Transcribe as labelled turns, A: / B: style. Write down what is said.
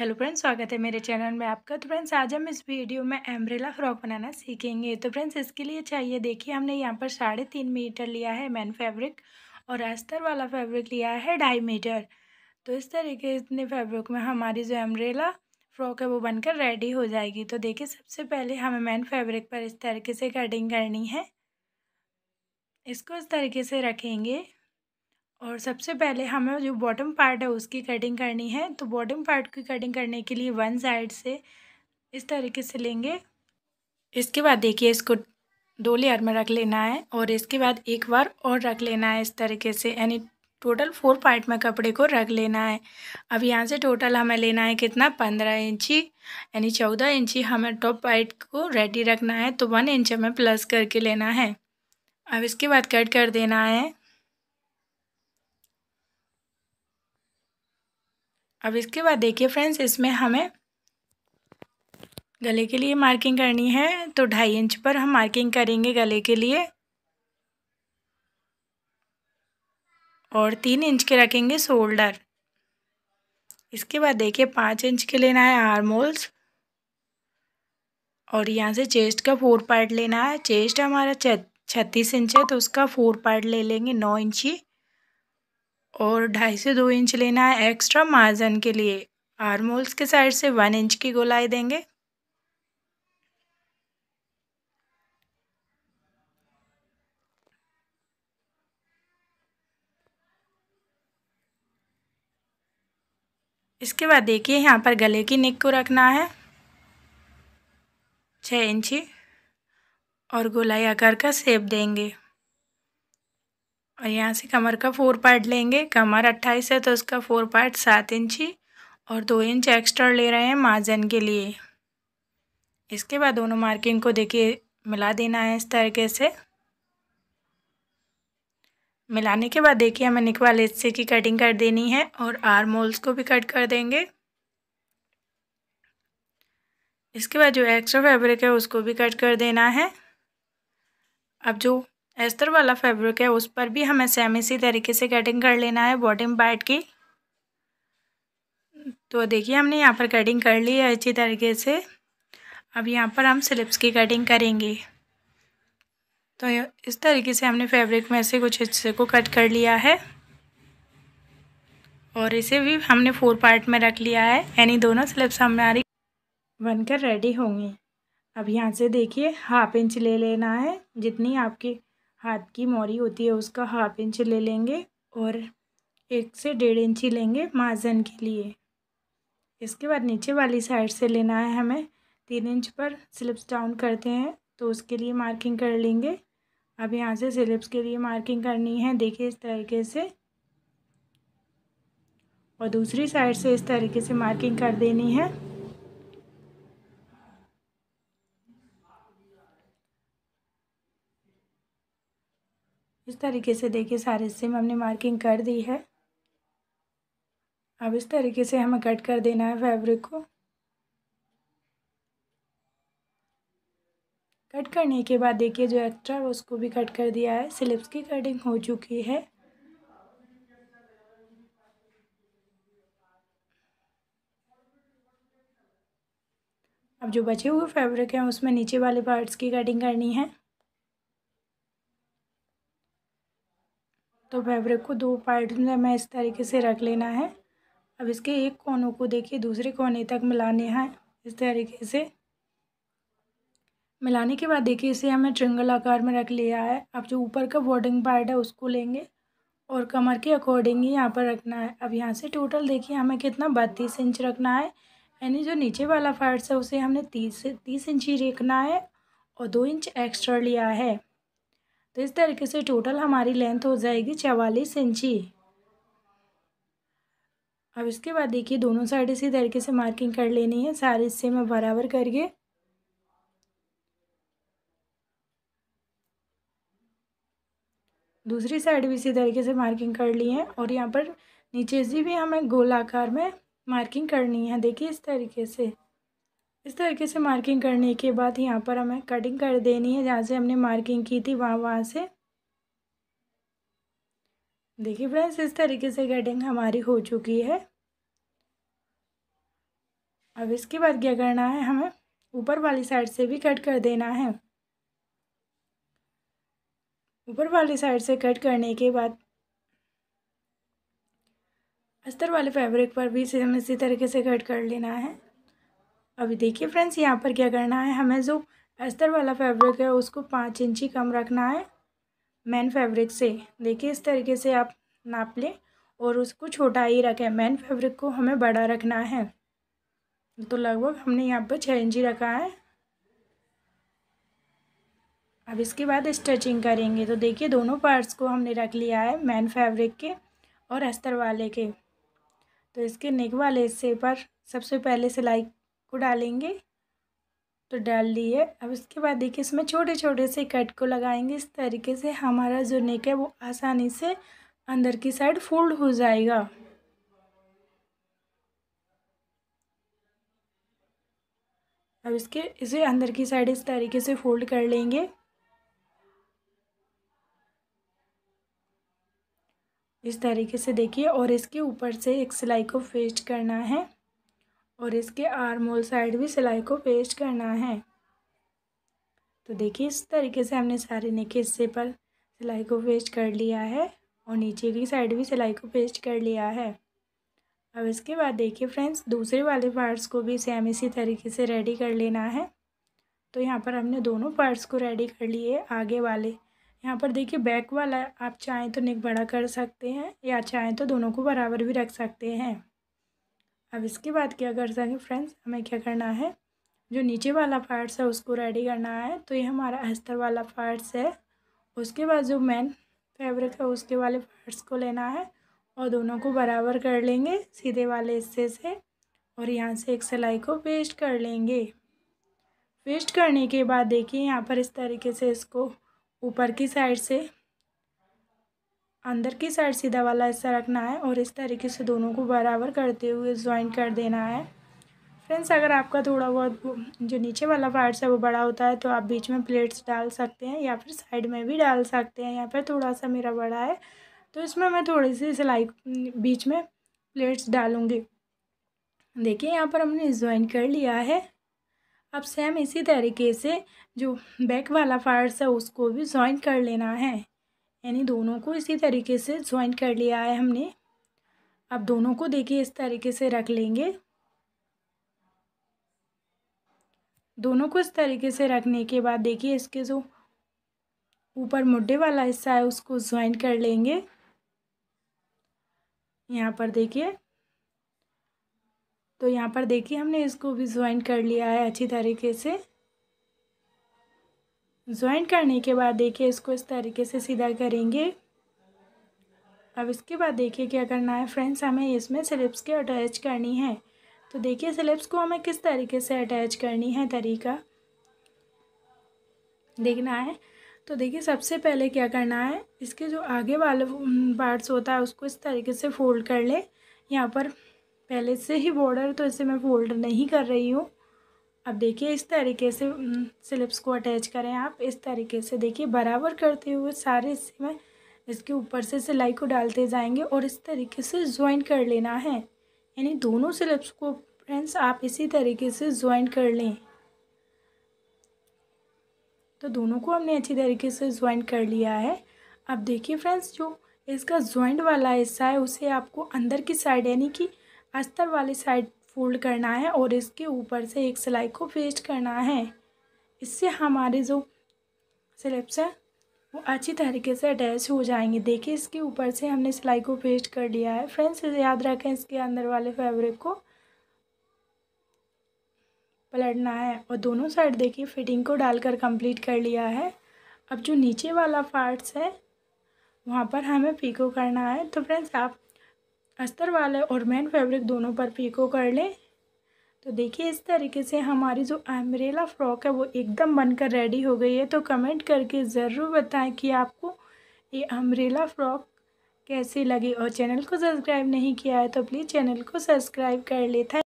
A: hello friends स्वागत है मेरे चैनल में आपका तो फ्रेंड्स आज हम इस वीडियो में एम्ब्रेला फ्रॉक बनाना सीखेंगे तो फ्रेंड्स इसके लिए चाहिए देखिए हमने यहाँ पर साढ़े तीन मीटर लिया है मैन फैब्रिक और अस्तर वाला फैब्रिक लिया है ढाई मीटर तो इस तरीके इतने फैब्रिक में हमारी जो एम्ब्रेला फ्रॉक है वो बनकर रेडी हो जाएगी तो देखिए सबसे पहले हमें मैन फैब्रिक पर इस तरीके से कटिंग करनी है इसको इस तरीके से रखेंगे और सबसे पहले हमें जो बॉटम पार्ट है उसकी कटिंग करनी है तो बॉटम पार्ट की कटिंग करने के लिए वन साइड से इस तरीके से लेंगे इसके बाद देखिए इसको दो लेयर में रख लेना है और इसके बाद एक बार और रख लेना है इस तरीके से यानी टोटल फोर पार्ट में कपड़े को रख लेना है अब यहाँ से टोटल हमें लेना है कितना पंद्रह इंची यानी चौदह इंची हमें टॉप पार्ट को रेडी रखना है तो वन इंच हमें प्लस करके लेना है अब इसके बाद कट कर देना है अब इसके बाद देखिए फ्रेंड्स इसमें हमें गले के लिए मार्किंग करनी है तो ढाई इंच पर हम मार्किंग करेंगे गले के लिए और तीन इंच के रखेंगे शोल्डर इसके बाद देखिए पाँच इंच के लेना है आर्मोल्स और यहाँ से चेस्ट का फोर पार्ट लेना है चेस्ट हमारा छत्तीस इंच है तो उसका फोर पार्ट ले लेंगे नौ इंची और ढाई से दो इंच लेना है एक्स्ट्रा मार्जन के लिए आर्मोल्स के साइड से वन इंच की गोलाई देंगे इसके बाद देखिए यहाँ पर गले की निक को रखना है छः इंची और गोलाई आकार का सेप देंगे और यहाँ से कमर का फोर पार्ट लेंगे कमर अट्ठाईस है तो उसका फोर पार्ट सात इंची और दो इंच एक्स्ट्रा ले रहे हैं मार्जन के लिए इसके बाद दोनों मार्किंग को देखिए मिला देना है इस तरीके से मिलाने के बाद देखिए हमें निकवाल हिस्से की कटिंग कर देनी है और आर मोल्स को भी कट कर देंगे इसके बाद जो एक्स्ट्रा फैब्रिक है उसको भी कट कर देना है अब जो एस्तर वाला फैब्रिक है उस पर भी हमें सेम इसी तरीके से कटिंग कर लेना है बॉटम पार्ट की तो देखिए हमने यहाँ पर कटिंग कर ली है अच्छी तरीके से अब यहाँ पर हम स्लिप्स की कटिंग करेंगे तो इस तरीके से हमने फैब्रिक में से कुछ हिस्से को कट कर लिया है और इसे भी हमने फोर पार्ट में रख लिया है यानी दोनों स्लिप्स हमारी बनकर रेडी होंगी अब यहाँ से देखिए हाफ इंच ले लेना है जितनी आपकी हाथ की मोरी होती है उसका हाफ इंच ले लेंगे और एक से डेढ़ इंच ही लेंगे माजन के लिए इसके बाद नीचे वाली साइड से लेना है हमें तीन इंच पर स्लिप्स डाउन करते हैं तो उसके लिए मार्किंग कर लेंगे अब यहाँ से स्लिप्स के लिए मार्किंग करनी है देखिए इस तरीके से और दूसरी साइड से इस तरीके से मार्किंग कर देनी है इस तरीके से देखिए सारे सेम हमने मार्किंग कर दी है अब इस तरीके से हमें कट कर देना है फैब्रिक को कट करने के बाद देखिए जो एक्स्ट्रा है उसको भी कट कर दिया है स्लिप्स की कटिंग हो चुकी है अब जो बचे हुए फैब्रिक हैं उसमें नीचे वाले पार्ट्स की कटिंग करनी है तो फैब्रिक को दो पार्ट में हमें इस तरीके से रख लेना है अब इसके एक कोनों को देखिए दूसरे कोने तक मिलाने हैं इस तरीके से मिलाने के बाद देखिए इसे हमें ट्रिंगल आकार में रख लिया है अब जो ऊपर का बॉर्डिंग पार्ट है उसको लेंगे और कमर के अकॉर्डिंग ही यहाँ पर रखना है अब यहाँ से टोटल देखिए हमें कितना बत्तीस इंच रखना है यानी जो नीचे वाला पार्ट है उसे हमने तीस तीस इंच ही रखना है और दो इंच एक्स्ट्रा लिया है इस तरीके से टोटल हमारी लेंथ हो जाएगी चवालीस इंची अब इसके बाद देखिए दोनों साइड इसी तरीके से मार्किंग कर लेनी है सारे इससे में बराबर करके दूसरी साइड भी इसी तरीके से मार्किंग कर ली है और यहाँ पर नीचे से भी हमें गोलाकार में मार्किंग करनी है देखिए इस तरीके से इस तरीके से मार्किंग करने के बाद यहाँ पर हमें कटिंग कर देनी है जहाँ से हमने मार्किंग की थी वहाँ वहाँ से देखिए फ्रेंड्स इस तरीके से कटिंग हमारी हो चुकी है अब इसके बाद क्या करना है हमें ऊपर वाली साइड से भी कट कर देना है ऊपर वाली साइड से कट करने के बाद अस्तर वाले फैब्रिक पर भी हमें इसी तरीके से कट कर लेना है अभी देखिए फ्रेंड्स यहाँ पर क्या करना है हमें जो अस्तर वाला फैब्रिक है उसको पाँच इंची कम रखना है मैन फैब्रिक से देखिए इस तरीके से आप नाप लें और उसको छोटा ही रखें मैन फैब्रिक को हमें बड़ा रखना है तो लगभग हमने यहाँ पर छः इंची रखा है अब इसके बाद स्टिचिंग करेंगे तो देखिए दोनों पार्ट्स को हमने रख लिया है मैन फैब्रिक के और अस्तर वाले के तो इसके नेक वाले हिस्से पर सबसे पहले सिलाई को डालेंगे तो डाल लिए अब इसके बाद देखिए इसमें छोटे छोटे से कट को लगाएंगे इस तरीके से हमारा जो नेक है वो आसानी से अंदर की साइड फोल्ड हो जाएगा अब इसके इसे अंदर की साइड इस तरीके से फोल्ड कर लेंगे इस तरीके से देखिए और इसके ऊपर से एक सिलाई को फेस्ट करना है और इसके आर्म होल साइड भी सिलाई को पेस्ट करना है तो देखिए इस तरीके से हमने सारे नेक हिस्से पर सिलाई को पेस्ट कर लिया है और नीचे की साइड भी सिलाई को पेस्ट कर लिया है अब इसके बाद देखिए फ्रेंड्स दूसरे वाले पार्ट्स को भी सेम इसी तरीके से रेडी कर लेना है तो यहाँ पर हमने दोनों पार्ट्स को रेडी कर लिए आगे वाले यहाँ पर देखिए बैक वाला आप चाहें तो नेक बड़ा कर सकते हैं या चाहें तो दोनों को बराबर भी रख सकते हैं अब इसके बाद क्या कर सकें फ्रेंड्स हमें क्या करना है जो नीचे वाला पार्ट्स है उसको रेडी करना है तो ये हमारा अस्तर वाला पार्ट्स है उसके बाद जो मेन फैब्रिक है उसके वाले पार्ट्स को लेना है और दोनों को बराबर कर लेंगे सीधे वाले हिस्से से और यहाँ से एक सिलाई को पेस्ट कर लेंगे पेस्ट करने के बाद देखिए यहाँ पर इस तरीके से इसको ऊपर की साइड से अंदर की साइड सीधा वाला हिस्सा रखना है और इस तरीके से दोनों को बराबर करते हुए ज्वाइन कर देना है फ्रेंड्स अगर आपका थोड़ा बहुत जो नीचे वाला पार्ट है वो बड़ा होता है तो आप बीच में प्लेट्स डाल सकते हैं या फिर साइड में भी डाल सकते हैं या फिर थोड़ा सा मेरा बड़ा है तो इसमें मैं थोड़ी सी सिलाई बीच में प्लेट्स डालूँगी देखिए यहाँ पर हमने ज्वाइन कर लिया है अब सेम इसी तरीके से जो बैक वाला पार्ट्स है उसको भी ज्वाइन कर लेना है यानी दोनों को इसी तरीके से ज्वाइन कर लिया है हमने अब दोनों को देखिए इस तरीके से रख लेंगे दोनों को इस तरीके से रखने के बाद देखिए इसके जो ऊपर मुड्ढे वाला हिस्सा है उसको ज्वाइन कर लेंगे यहाँ पर देखिए तो यहाँ पर देखिए हमने इसको भी ज्वाइन कर लिया है अच्छी तरीके से ज्वाइन करने के बाद देखिए इसको इस तरीके से सीधा करेंगे अब इसके बाद देखिए क्या करना है फ्रेंड्स हमें इसमें स्लिप्स के अटैच करनी है तो देखिए स्लिप्स को हमें किस तरीके से अटैच करनी है तरीका देखना है तो देखिए सबसे पहले क्या करना है इसके जो आगे वाले पार्ट्स होता है उसको इस तरीके से फ़ोल्ड कर ले यहाँ पर पहले से ही बॉर्डर तो इसे मैं फ़ोल्ड नहीं कर रही हूँ अब देखिए इस तरीके से स्लिप्स को अटैच करें आप इस तरीके से देखिए बराबर करते हुए सारे हिस्से में इसके ऊपर से सिलाई को डालते जाएंगे और इस तरीके से ज्वाइन कर लेना है यानी दोनों स्लिप्स को फ्रेंड्स आप इसी तरीके से ज्वाइन कर लें तो दोनों को हमने अच्छी तरीके से ज्वाइन कर लिया है अब देखिए फ्रेंड्स जो इसका ज्वाइंट वाला हिस्सा है उसे आपको अंदर की साइड यानी कि अस्तर वाली साइड फोल्ड करना है और इसके ऊपर से एक सिलाई को पेस्ट करना है इससे हमारे जो स्लिप्स हैं वो अच्छी तरीके से अटैच हो जाएंगे देखिए इसके ऊपर से हमने सिलाई को पेस्ट कर लिया है फ्रेंड्स याद रखें इसके अंदर वाले फैब्रिक को पलटना है और दोनों साइड देखिए फिटिंग को डालकर कंप्लीट कर लिया है अब जो नीचे वाला पार्ट्स है वहाँ पर हमें पीको करना है तो फ्रेंड्स आप अस्तर वाला और मेन फैब्रिक दोनों पर पीको कर लें तो देखिए इस तरीके से हमारी जो एम्ब्रेला फ्रॉक है वो एकदम बनकर रेडी हो गई है तो कमेंट करके ज़रूर बताएं कि आपको ये अम्ब्रेला फ्रॉक कैसी लगी और चैनल को सब्सक्राइब नहीं किया है तो प्लीज़ चैनल को सब्सक्राइब कर ले